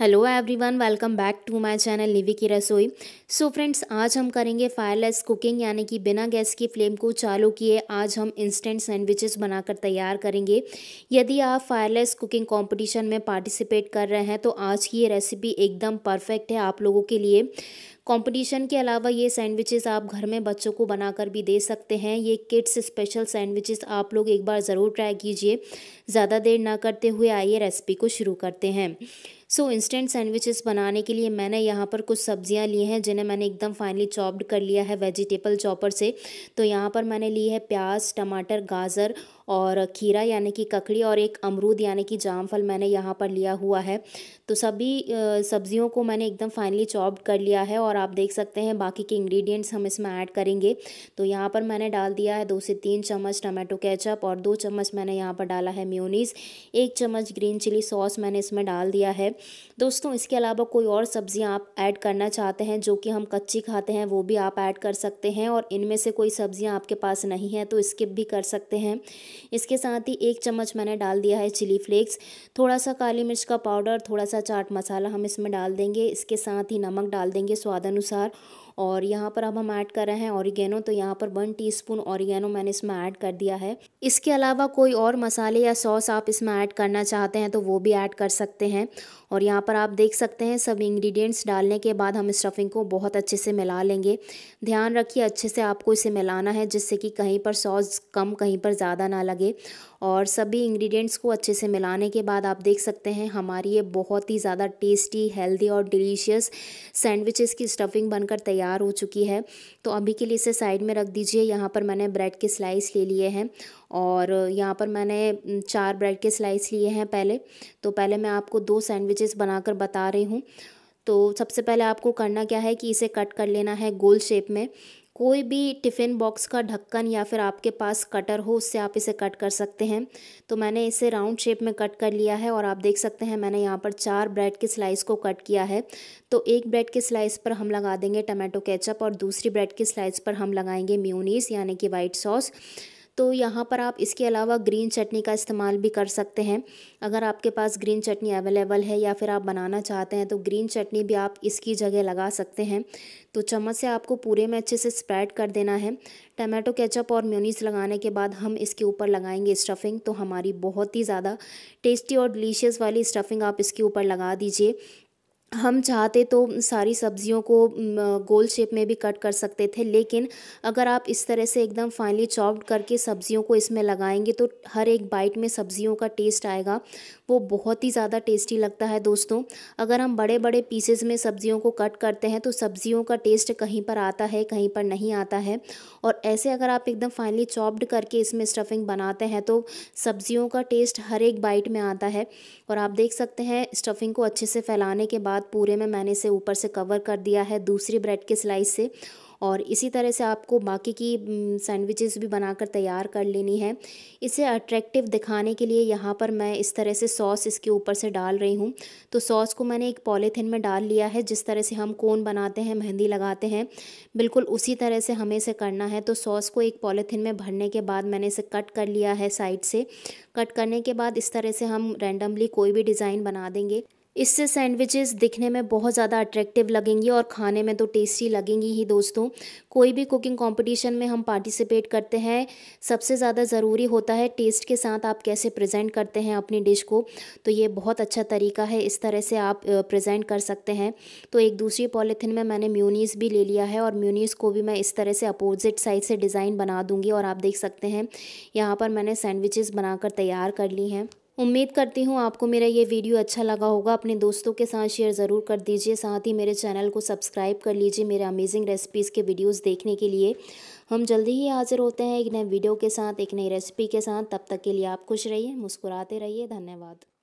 hello everyone welcome back to my channel लिवी की रसोई सो फ्रेंड्स आज हम करेंगे फायरलेस कुकिंग यानी कि बिना गैस की फ्लेम को चालू किए आज हम इंस्टेंट सैंडविचेस बनाकर तैयार करेंगे यदि आप फायरलेस कुकिंग कंपटीशन में पार्टिसिपेट कर रहे हैं तो आज की ये रेसिपी एकदम परफेक्ट है आप लोगों के लिए कंपटीशन के अलावा ये सैंडविचेस आप घर में बच्चों को बनाकर भी दे सकते हैं ये किड्स स्पेशल सैंडविचेस आप लोग एक बार ज़रूर ट्राई कीजिए ज़्यादा देर ना करते हुए आइए रेसिपी को शुरू करते हैं सो इंस्टेंट सैंडविचेस बनाने के लिए मैंने यहाँ पर कुछ सब्जियाँ ली हैं जिन्हें मैंने एकदम फाइनली चॉप्ड कर लिया है वेजिटेबल चॉपर से तो यहाँ पर मैंने ली है प्याज टमाटर गाजर और खीरा यानी कि ककड़ी और एक अमरूद यानी कि जाम फल मैंने यहाँ पर लिया हुआ है तो सभी सब्जियों को मैंने एकदम फाइनली चॉप्ड कर लिया है और आप देख सकते हैं बाकी के इंग्रेडिएंट्स हम इसमें ऐड करेंगे तो यहाँ पर मैंने डाल दिया है दो से तीन चम्मच टमाटो केचप और दो चम्मच मैंने यहाँ पर डाला है म्योनीस एक चम्मच ग्रीन चिली सॉस मैंने इसमें डाल दिया है दोस्तों इसके अलावा कोई और सब्ज़ियाँ आप ऐड करना चाहते हैं जो कि हम कच्ची खाते हैं वो भी आप ऐड कर सकते हैं और इनमें से कोई सब्ज़ियाँ आपके पास नहीं है तो स्किप भी कर सकते हैं इसके साथ ही एक चम्मच मैंने डाल दिया है चिली फ्लेक्स थोड़ा सा काली मिर्च का पाउडर थोड़ा सा चाट मसाला हम इसमें डाल देंगे इसके साथ ही नमक डाल देंगे स्वाद अनुसार और यहाँ पर अब हम ऐड कर रहे हैं ऑरिगेनो तो यहाँ पर वन स्पून ऑरिगेनो मैंने इसमें ऐड कर दिया है इसके अलावा कोई और मसाले या सॉस आप इसमें ऐड करना चाहते हैं तो वो भी ऐड कर सकते हैं और यहाँ पर आप देख सकते हैं सब इंग्रेडिएंट्स डालने के बाद हम स्टफिंग को बहुत अच्छे से मिला लेंगे ध्यान रखिए अच्छे से आपको इसे मिलाना है जिससे कि कहीं पर सॉस कम कहीं पर ज़्यादा ना लगे और सभी इंग्रेडिएंट्स को अच्छे से मिलाने के बाद आप देख सकते हैं हमारी ये बहुत ही ज़्यादा टेस्टी हेल्दी और डिलीशियस सैंडविचेस की स्टफिंग बनकर तैयार हो चुकी है तो अभी के लिए इसे साइड में रख दीजिए यहाँ पर मैंने ब्रेड के स्लाइस ले लिए हैं और यहाँ पर मैंने चार ब्रेड के स्लाइस लिए हैं पहले तो पहले मैं आपको दो सैंडविचेस बनाकर बता रही हूँ तो सबसे पहले आपको करना क्या है कि इसे कट कर लेना है गोल शेप में कोई भी टिफ़िन बॉक्स का ढक्कन या फिर आपके पास कटर हो उससे आप इसे कट कर सकते हैं तो मैंने इसे राउंड शेप में कट कर लिया है और आप देख सकते हैं मैंने यहाँ पर चार ब्रेड के स्लाइस को कट किया है तो एक ब्रेड के स्लाइस पर हम लगा देंगे टमाटो केचप और दूसरी ब्रेड के स्लाइस पर हम लगाएंगे म्यूनीस यानी कि वाइट सॉस तो यहाँ पर आप इसके अलावा ग्रीन चटनी का इस्तेमाल भी कर सकते हैं अगर आपके पास ग्रीन चटनी अवेलेबल है या फिर आप बनाना चाहते हैं तो ग्रीन चटनी भी आप इसकी जगह लगा सकते हैं तो चम्मच से आपको पूरे में अच्छे से स्प्रेड कर देना है टमाटो केचप और म्यूनीस लगाने के बाद हम इसके ऊपर लगाएंगे स्टफिंग तो हमारी बहुत ही ज़्यादा टेस्टी और डिलीशियस वाली स्टफिंग आप इसके ऊपर लगा दीजिए हम चाहते तो सारी सब्जियों को गोल शेप में भी कट कर सकते थे लेकिन अगर आप इस तरह से एकदम फाइनली चॉप्ड करके सब्जियों को इसमें लगाएंगे तो हर एक बाइट में सब्जियों का टेस्ट आएगा वो बहुत ही ज़्यादा टेस्टी लगता है दोस्तों अगर हम बड़े बड़े पीसेस में सब्जियों को कट करते हैं तो सब्जियों का टेस्ट कहीं पर आता है कहीं पर नहीं आता है और ऐसे अगर आप एकदम फाइनली चॉप्ड करके इसमें स्टफिंग बनाते हैं तो सब्जियों का टेस्ट हर एक बाइट में आता है और आप देख सकते हैं स्टफिंग को अच्छे से फैलाने के बाद बाद पूरे में मैंने इसे ऊपर से कवर कर दिया है दूसरी ब्रेड के स्लाइस से और इसी तरह से आपको बाकी की सैंडविचेस भी बनाकर तैयार कर लेनी है इसे अट्रैक्टिव दिखाने के लिए यहाँ पर मैं इस तरह से सॉस इसके ऊपर से डाल रही हूँ तो सॉस को मैंने एक पॉलीथिन में डाल लिया है जिस तरह से हम कोन बनाते हैं मेहंदी लगाते हैं बिल्कुल उसी तरह से हमें इसे करना है तो सॉस को एक पॉलीथिन में भरने के बाद मैंने इसे कट कर लिया है साइड से कट करने के बाद इस तरह से हम रैंडमली कोई भी डिज़ाइन बना देंगे इससे सैंडविचेस दिखने में बहुत ज़्यादा अट्रैक्टिव लगेंगी और खाने में तो टेस्टी लगेंगी ही दोस्तों कोई भी कुकिंग कंपटीशन में हम पार्टिसिपेट करते हैं सबसे ज़्यादा ज़रूरी होता है टेस्ट के साथ आप कैसे प्रेजेंट करते हैं अपनी डिश को तो ये बहुत अच्छा तरीका है इस तरह से आप प्रेजेंट कर सकते हैं तो एक दूसरी पॉलीथिन में मैंने म्यूनीस भी ले लिया है और म्यूनीस को भी मैं इस तरह से अपोजिट साइड से डिज़ाइन बना दूँगी और आप देख सकते हैं यहाँ पर मैंने सैंडविचेज़ बनाकर तैयार कर ली हैं उम्मीद करती हूँ आपको मेरा ये वीडियो अच्छा लगा होगा अपने दोस्तों के साथ शेयर ज़रूर कर दीजिए साथ ही मेरे चैनल को सब्सक्राइब कर लीजिए मेरे अमेजिंग रेसिपीज़ के वीडियोस देखने के लिए हम जल्दी ही हाज़िर होते हैं एक नए वीडियो के साथ एक नई रेसिपी के साथ तब तक के लिए आप खुश रहिए मुस्कुराते रहिए धन्यवाद